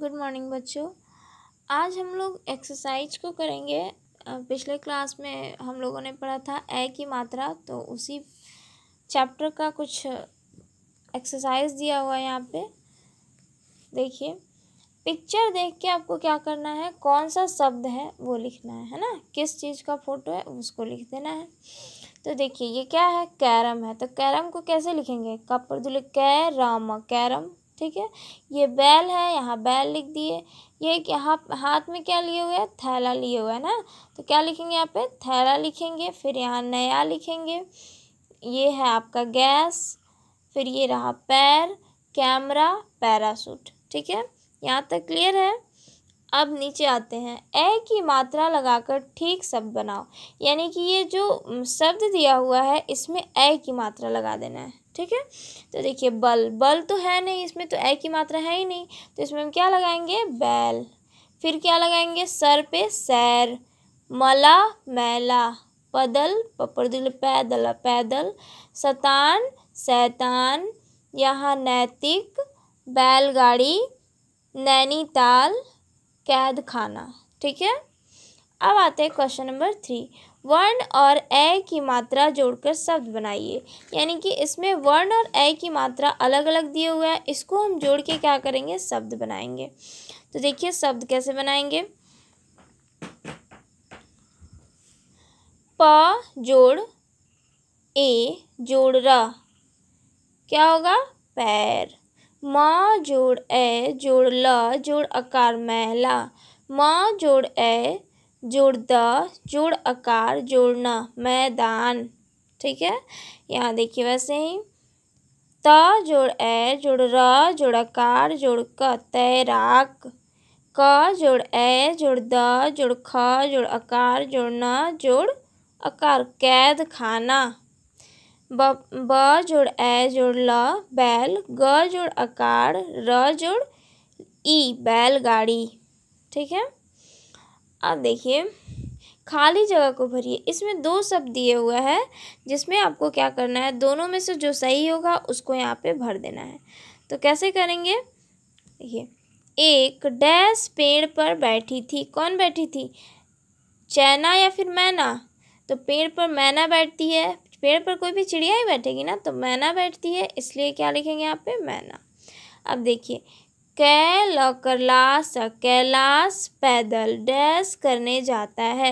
good morning बच्चों आज हम लोग एक्सरसाइज को करेंगे पिछले क्लास में हम लोगों ने पढ़ा था ए की मात्रा तो उसी चैप्टर का कुछ एक्सरसाइज दिया हुआ है यहाँ पे देखिए पिक्चर देख के आपको क्या करना है कौन सा शब्द है वो लिखना है है ना किस चीज़ का फ़ोटो है उसको लिख देना है तो देखिए ये क्या है कैरम है तो कैरम को कैसे लिखेंगे कपर्दुल कैरम कैरम ठीक है ये बैल है यहाँ बैल लिख दिए ये एक यहाँ हाथ में क्या लिए हुए है थैला लिए हुआ है ना तो क्या लिखेंगे यहाँ पे थैला लिखेंगे फिर यहाँ नया लिखेंगे ये है आपका गैस फिर ये रहा पैर कैमरा पैरासूट ठीक है यहाँ तक क्लियर है अब नीचे आते हैं ए की मात्रा लगाकर ठीक शब्द बनाओ यानी कि ये जो शब्द दिया हुआ है इसमें ए की मात्रा लगा देना है ठीक है तो देखिए बल बल तो है नहीं इसमें तो ए की मात्रा है ही नहीं तो इसमें हम क्या लगाएंगे बैल फिर क्या लगाएंगे सर पे सैर मला मैला पदल पपड़ पैदल पैदल सतान सैतान यहाँ नैतिक बैलगाड़ी नैनीताल कैद खाना ठीक है अब आते हैं क्वेश्चन नंबर थ्री वर्ण और ए की मात्रा जोड़कर शब्द बनाइए यानी कि इसमें वर्ण और ए की मात्रा अलग अलग दिए हुए है इसको हम जोड़ के क्या करेंगे शब्द बनाएंगे तो देखिए शब्द कैसे बनाएंगे प जोड़ ए जोड़ र क्या होगा पैर म जोड़ ए जोड़ ल जोड़ अकार मैला म जोड़ ए जोड़ द जोड़ अकार न मैदान ठीक है यहाँ देखिए वैसे ही त जोड़ ए जोड़ र जोड़ अकार जोड़ क तैराक क जोड़ ए जोड़ द जोड़ ख जोड़ अकार जोड़ न जोड़ अकार कैद खाना ब ब जोड़ ए जोड़ ल बैल ग जोड़ अकार र जोड़ ई गाड़ी ठीक है अब देखिए खाली जगह को भरिए इसमें दो शब्द दिए हुए हैं जिसमें आपको क्या करना है दोनों में से जो सही होगा उसको यहाँ पे भर देना है तो कैसे करेंगे देखिए एक डैश पेड़ पर बैठी थी कौन बैठी थी चैना या फिर मैना तो पेड़ पर मैना बैठती है पेड़ पर कोई भी चिड़िया ही बैठेगी ना तो मैना बैठती है इसलिए क्या लिखेंगे यहाँ पे मैना अब देखिए कैल और कैलाश कैलाश पैदल डैस करने जाता है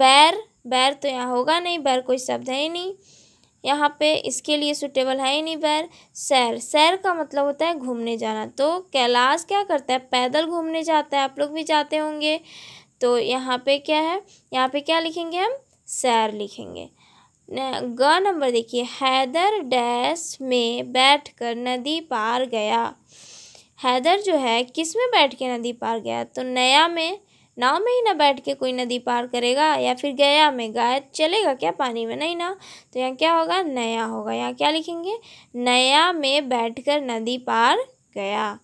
बैर बैर तो यहाँ होगा नहीं बैर कोई शब्द है ही नहीं यहाँ पे इसके लिए सुटेबल है ही नहीं बैर सैर सैर का मतलब होता है घूमने जाना तो कैलाश क्या करता है पैदल घूमने जाता है आप लोग भी जाते होंगे तो यहाँ पे क्या है यहाँ पे क्या लिखेंगे हम सैर लिखेंगे ग नंबर देखिए हैदर डैश में बैठकर नदी पार गया हैदर जो है किस में बैठ के नदी पार गया तो नया में नाव में ही ना बैठ के कोई नदी पार करेगा या फिर गया में गाय चलेगा क्या पानी में नहीं ना तो यहाँ क्या होगा नया होगा यहाँ क्या लिखेंगे नया में बैठकर नदी पार गया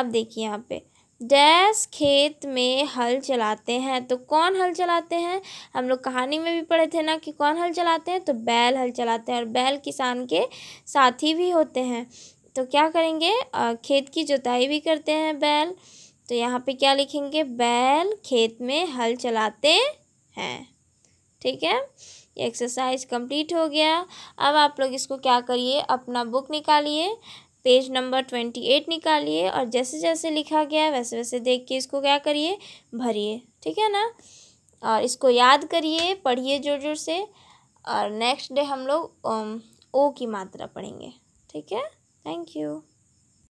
अब देखिए यहाँ पे डैश खेत में हल चलाते हैं तो कौन हल चलाते हैं हम लोग कहानी में भी पढ़े थे ना कि कौन हल चलाते हैं तो बैल हल चलाते हैं और बैल किसान के साथी भी होते हैं तो क्या करेंगे खेत की जुताई भी करते हैं बैल तो यहाँ पे क्या लिखेंगे बैल खेत में हल चलाते हैं ठीक है एक्सरसाइज कंप्लीट हो गया अब आप लोग इसको क्या करिए अपना बुक निकालिए पेज नंबर ट्वेंटी एट निकालिए और जैसे जैसे लिखा गया है वैसे वैसे देख के इसको क्या करिए भरिए ठीक है ना और इसको याद करिए पढ़िए ज़ोर ज़ोर से और नेक्स्ट डे हम लोग ओ um, की मात्रा पढ़ेंगे ठीक है थैंक यू